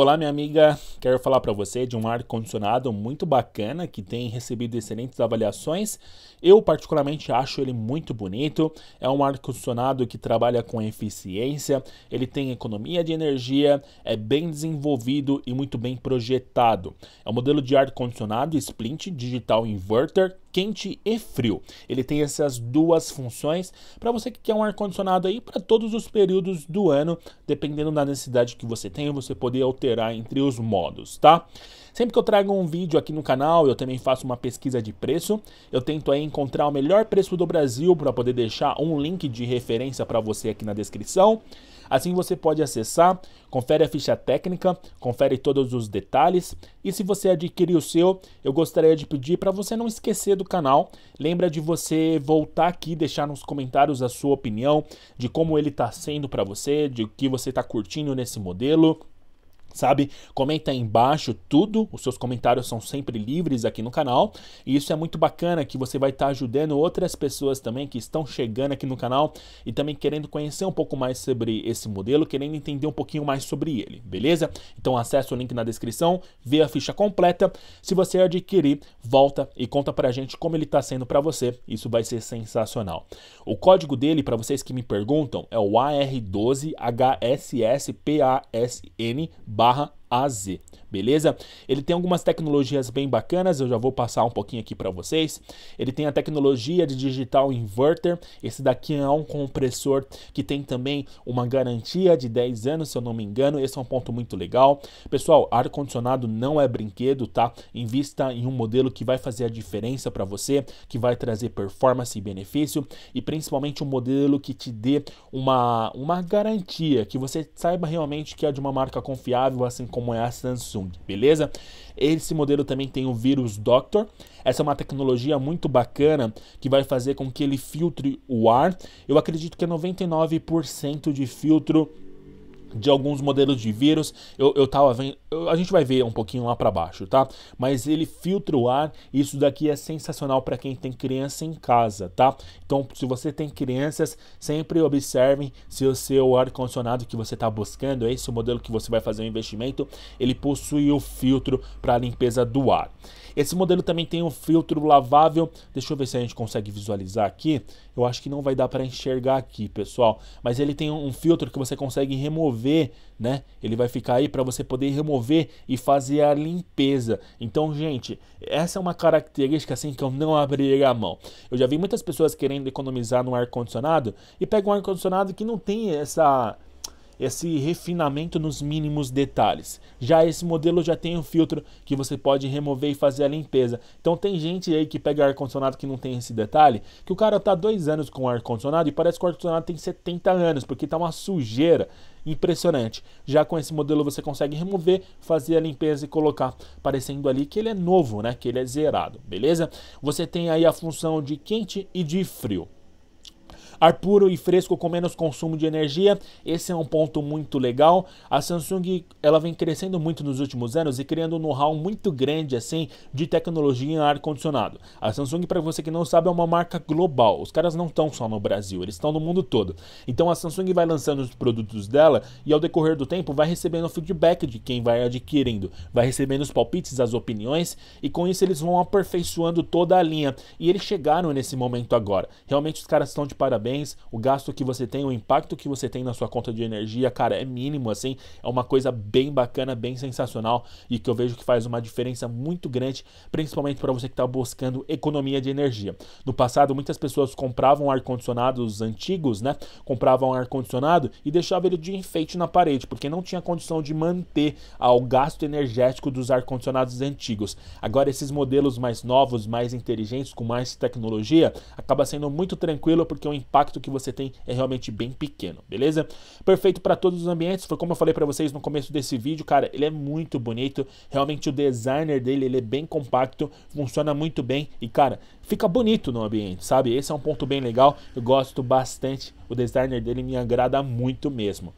Olá, minha amiga. Quero falar para você de um ar-condicionado muito bacana que tem recebido excelentes avaliações. Eu, particularmente, acho ele muito bonito. É um ar-condicionado que trabalha com eficiência, ele tem economia de energia, é bem desenvolvido e muito bem projetado. É um modelo de ar-condicionado Splint Digital Inverter quente e frio. Ele tem essas duas funções para você que quer um ar-condicionado aí para todos os períodos do ano, dependendo da necessidade que você tem, você poder alterar alterar entre os modos, tá? Sempre que eu trago um vídeo aqui no canal, eu também faço uma pesquisa de preço. Eu tento aí encontrar o melhor preço do Brasil para poder deixar um link de referência para você aqui na descrição. Assim você pode acessar, confere a ficha técnica, confere todos os detalhes. E se você adquirir o seu, eu gostaria de pedir para você não esquecer do canal. Lembra de você voltar aqui, deixar nos comentários a sua opinião de como ele está sendo para você, de o que você está curtindo nesse modelo sabe? Comenta aí embaixo tudo, os seus comentários são sempre livres aqui no canal, e isso é muito bacana que você vai estar tá ajudando outras pessoas também que estão chegando aqui no canal e também querendo conhecer um pouco mais sobre esse modelo, querendo entender um pouquinho mais sobre ele, beleza? Então acessa o link na descrição, vê a ficha completa, se você adquirir, volta e conta pra gente como ele tá sendo para você, isso vai ser sensacional. O código dele, para vocês que me perguntam, é o AR12HSSPASN barra a Z, beleza? Ele tem algumas tecnologias bem bacanas, eu já vou passar um pouquinho aqui para vocês. Ele tem a tecnologia de digital inverter, esse daqui é um compressor que tem também uma garantia de 10 anos, se eu não me engano, esse é um ponto muito legal. Pessoal, ar-condicionado não é brinquedo, tá? Invista em um modelo que vai fazer a diferença para você, que vai trazer performance e benefício, e principalmente um modelo que te dê uma, uma garantia, que você saiba realmente que é de uma marca confiável, assim como como é a Samsung, beleza? Esse modelo também tem o vírus Doctor. Essa é uma tecnologia muito bacana que vai fazer com que ele filtre o ar. Eu acredito que é 99% de filtro de alguns modelos de vírus. Eu, eu tava vendo, eu, a gente vai ver um pouquinho lá para baixo, tá? Mas ele filtra o ar. Isso daqui é sensacional para quem tem criança em casa, tá? Então, se você tem crianças, sempre observem se o seu ar condicionado que você está buscando, é esse é o modelo que você vai fazer o investimento, ele possui o filtro para limpeza do ar. Esse modelo também tem um filtro lavável. Deixa eu ver se a gente consegue visualizar aqui. Eu acho que não vai dar para enxergar aqui, pessoal. Mas ele tem um filtro que você consegue remover, né? Ele vai ficar aí para você poder remover e fazer a limpeza. Então, gente, essa é uma característica assim que eu não abriria a mão. Eu já vi muitas pessoas querendo economizar no ar-condicionado e pegam um ar-condicionado que não tem essa esse refinamento nos mínimos detalhes. Já esse modelo já tem um filtro que você pode remover e fazer a limpeza. Então tem gente aí que pega ar-condicionado que não tem esse detalhe, que o cara tá dois anos com ar-condicionado e parece que o ar-condicionado tem 70 anos, porque tá uma sujeira impressionante. Já com esse modelo você consegue remover, fazer a limpeza e colocar, parecendo ali que ele é novo, né? Que ele é zerado, beleza? Você tem aí a função de quente e de frio ar puro e fresco com menos consumo de energia. Esse é um ponto muito legal. A Samsung ela vem crescendo muito nos últimos anos e criando um know-how muito grande assim de tecnologia em ar condicionado. A Samsung, para você que não sabe, é uma marca global. Os caras não estão só no Brasil, eles estão no mundo todo. Então a Samsung vai lançando os produtos dela e ao decorrer do tempo vai recebendo feedback de quem vai adquirindo, vai recebendo os palpites, as opiniões e com isso eles vão aperfeiçoando toda a linha. E eles chegaram nesse momento agora. Realmente os caras estão de parabéns bens, o gasto que você tem, o impacto que você tem na sua conta de energia, cara, é mínimo, assim. É uma coisa bem bacana, bem sensacional e que eu vejo que faz uma diferença muito grande, principalmente para você que está buscando economia de energia. No passado, muitas pessoas compravam ar-condicionados antigos, né? Compravam ar-condicionado e deixavam ele de enfeite na parede, porque não tinha condição de manter ao gasto energético dos ar-condicionados antigos. Agora, esses modelos mais novos, mais inteligentes, com mais tecnologia, acaba sendo muito tranquilo porque o impacto impacto que você tem é realmente bem pequeno, beleza? Perfeito para todos os ambientes, foi como eu falei para vocês no começo desse vídeo, cara, ele é muito bonito, realmente o designer dele, ele é bem compacto, funciona muito bem e, cara, fica bonito no ambiente, sabe? Esse é um ponto bem legal, eu gosto bastante, o designer dele me agrada muito mesmo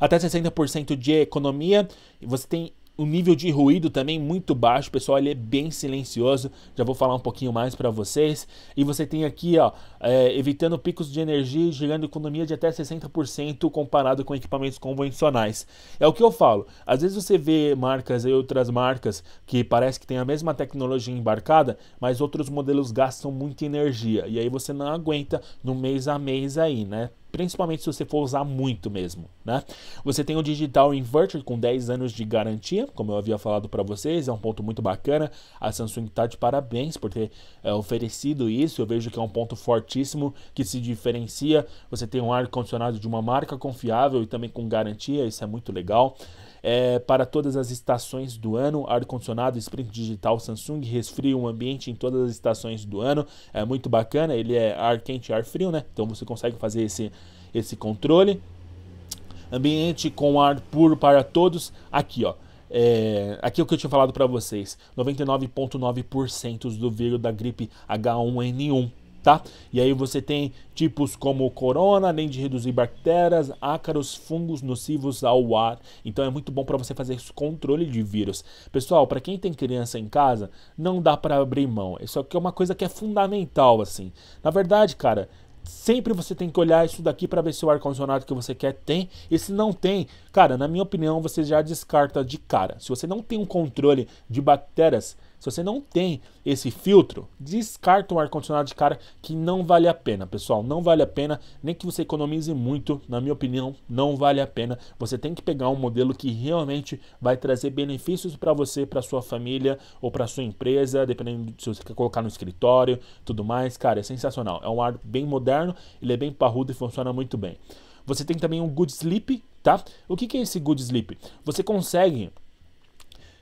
até 60% de economia. Você tem o nível de ruído também muito baixo, pessoal, ele é bem silencioso. Já vou falar um pouquinho mais para vocês. E você tem aqui, ó, é, evitando picos de energia, gerando economia de até 60% comparado com equipamentos convencionais. É o que eu falo. Às vezes você vê marcas e outras marcas que parece que tem a mesma tecnologia embarcada, mas outros modelos gastam muita energia. E aí você não aguenta no mês a mês aí, né? principalmente se você for usar muito mesmo, né? Você tem o digital inverter com 10 anos de garantia, como eu havia falado para vocês, é um ponto muito bacana. A Samsung está de parabéns por ter é, oferecido isso. Eu vejo que é um ponto fortíssimo que se diferencia. Você tem um ar condicionado de uma marca confiável e também com garantia, isso é muito legal é, para todas as estações do ano, ar-condicionado, sprint digital, Samsung, resfria o ambiente em todas as estações do ano, é muito bacana, ele é ar quente e ar frio, né? Então você consegue fazer esse, esse controle. Ambiente com ar puro para todos, aqui ó, é, aqui é o que eu tinha falado para vocês: 99,9% do vírus da gripe H1N1 tá? E aí você tem tipos como corona, além de reduzir bactérias, ácaros, fungos nocivos ao ar. Então é muito bom para você fazer esse controle de vírus. Pessoal, para quem tem criança em casa, não dá para abrir mão. Isso aqui é uma coisa que é fundamental, assim. Na verdade, cara, sempre você tem que olhar isso daqui para ver se o ar condicionado que você quer tem. E se não tem, cara, na minha opinião, você já descarta de cara. Se você não tem um controle de bactérias, se você não tem esse filtro, descarta um ar-condicionado de cara que não vale a pena, pessoal. Não vale a pena, nem que você economize muito, na minha opinião, não vale a pena. Você tem que pegar um modelo que realmente vai trazer benefícios para você, para sua família ou para sua empresa, dependendo se você quer colocar no escritório, tudo mais. Cara, é sensacional. É um ar bem moderno, ele é bem parrudo e funciona muito bem. Você tem também um Good Sleep, tá? O que, que é esse Good Sleep? Você consegue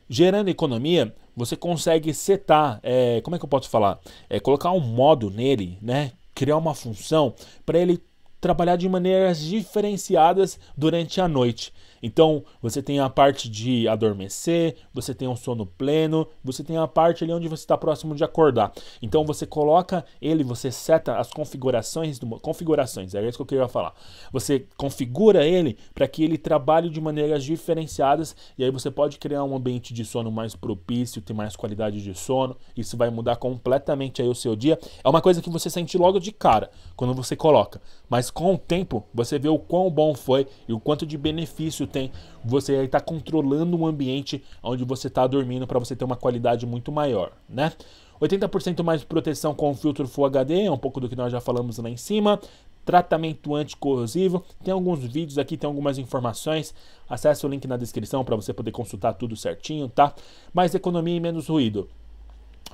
Gerando economia, você consegue setar, é, como é que eu posso falar? É, colocar um modo nele, né? criar uma função para ele trabalhar de maneiras diferenciadas durante a noite. Então, você tem a parte de adormecer, você tem um sono pleno, você tem a parte ali onde você está próximo de acordar. Então, você coloca ele, você seta as configurações, do, configurações, é isso que eu queria falar. Você configura ele para que ele trabalhe de maneiras diferenciadas e aí você pode criar um ambiente de sono mais propício, ter mais qualidade de sono. Isso vai mudar completamente aí o seu dia. É uma coisa que você sente logo de cara quando você coloca, mas com o tempo, você vê o quão bom foi e o quanto de benefício tem você estar tá controlando o ambiente onde você está dormindo para você ter uma qualidade muito maior, né? 80% mais proteção com o filtro Full HD, é um pouco do que nós já falamos lá em cima. Tratamento anticorrosivo, tem alguns vídeos aqui, tem algumas informações. Acesse o link na descrição para você poder consultar tudo certinho, tá? Mais economia e menos ruído.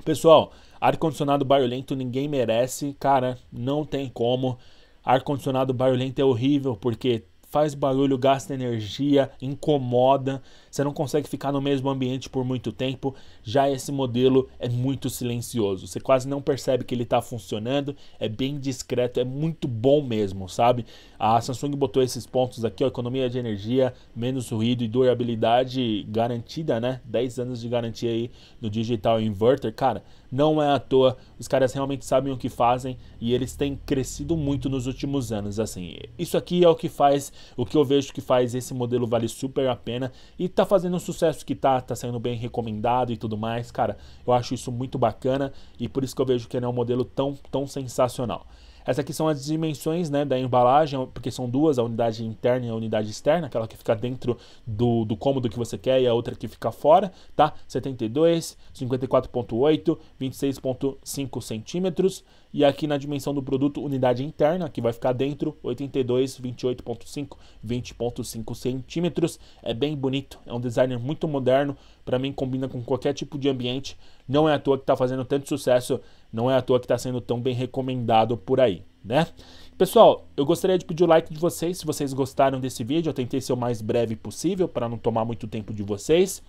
Pessoal, ar-condicionado barulhento ninguém merece, cara, não tem como. Ar-condicionado barulhento é horrível porque faz barulho, gasta energia, incomoda, você não consegue ficar no mesmo ambiente por muito tempo. Já esse modelo é muito silencioso, você quase não percebe que ele está funcionando, é bem discreto, é muito bom mesmo, sabe? A Samsung botou esses pontos aqui, ó, economia de energia, menos ruído e durabilidade garantida, né? 10 anos de garantia aí no digital inverter, cara, não é à toa, os caras realmente sabem o que fazem e eles têm crescido muito nos últimos anos, assim. Isso aqui é o que faz o que eu vejo que faz esse modelo vale super a pena e tá fazendo um sucesso que tá, tá sendo bem recomendado e tudo mais. Cara, eu acho isso muito bacana e por isso que eu vejo que ele é um modelo tão, tão sensacional. Essas aqui são as dimensões né, da embalagem, porque são duas, a unidade interna e a unidade externa, aquela que fica dentro do, do cômodo que você quer e a outra que fica fora, tá? 72, 54.8, 26.5 centímetros, e aqui na dimensão do produto, unidade interna, que vai ficar dentro, 82, 28.5, 20.5 centímetros. É bem bonito, é um designer muito moderno, para mim combina com qualquer tipo de ambiente. Não é à toa que está fazendo tanto sucesso, não é à toa que está sendo tão bem recomendado por aí, né? Pessoal, eu gostaria de pedir o like de vocês, se vocês gostaram desse vídeo, eu tentei ser o mais breve possível para não tomar muito tempo de vocês.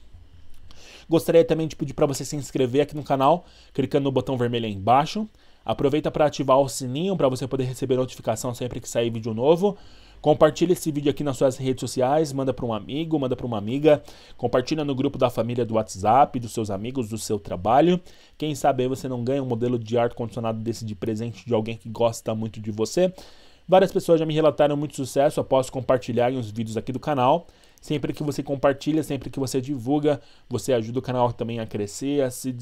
Gostaria também de pedir para você se inscrever aqui no canal, clicando no botão vermelho aí embaixo. Aproveita para ativar o sininho para você poder receber notificação sempre que sair vídeo novo. Compartilha esse vídeo aqui nas suas redes sociais, manda para um amigo, manda para uma amiga, compartilha no grupo da família do WhatsApp, dos seus amigos, do seu trabalho. Quem sabe aí você não ganha um modelo de ar condicionado desse de presente de alguém que gosta muito de você. Várias pessoas já me relataram muito sucesso após compartilharem os vídeos aqui do canal. Sempre que você compartilha, sempre que você divulga, você ajuda o canal também a crescer, a se,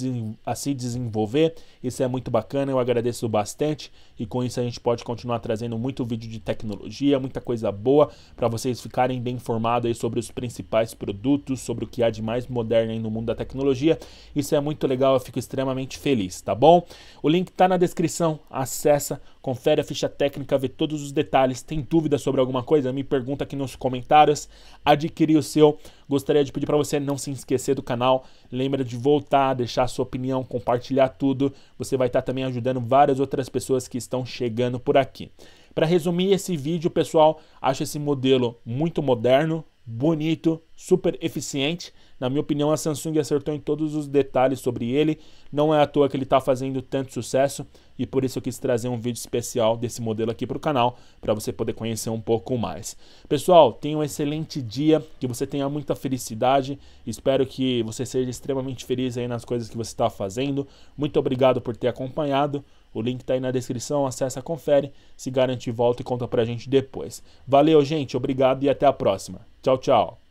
a se desenvolver. Isso é muito bacana, eu agradeço bastante. E com isso a gente pode continuar trazendo muito vídeo de tecnologia, muita coisa boa para vocês ficarem bem informados aí sobre os principais produtos, sobre o que há de mais moderno aí no mundo da tecnologia. Isso é muito legal, eu fico extremamente feliz, tá bom? O link está na descrição, acessa Confere a ficha técnica, vê todos os detalhes. Tem dúvida sobre alguma coisa? Me pergunta aqui nos comentários. Adquirir o seu. Gostaria de pedir para você não se esquecer do canal. Lembra de voltar, deixar a sua opinião, compartilhar tudo. Você vai estar também ajudando várias outras pessoas que estão chegando por aqui. Para resumir esse vídeo, pessoal, acho esse modelo muito moderno, bonito, super eficiente na minha opinião, a Samsung acertou em todos os detalhes sobre ele. Não é à toa que ele está fazendo tanto sucesso e por isso eu quis trazer um vídeo especial desse modelo aqui para o canal, para você poder conhecer um pouco mais. Pessoal, tenha um excelente dia, que você tenha muita felicidade. Espero que você seja extremamente feliz aí nas coisas que você está fazendo. Muito obrigado por ter acompanhado. O link está aí na descrição, acessa, confere, se garante, volta e conta a gente depois. Valeu, gente, obrigado e até a próxima. Tchau, tchau.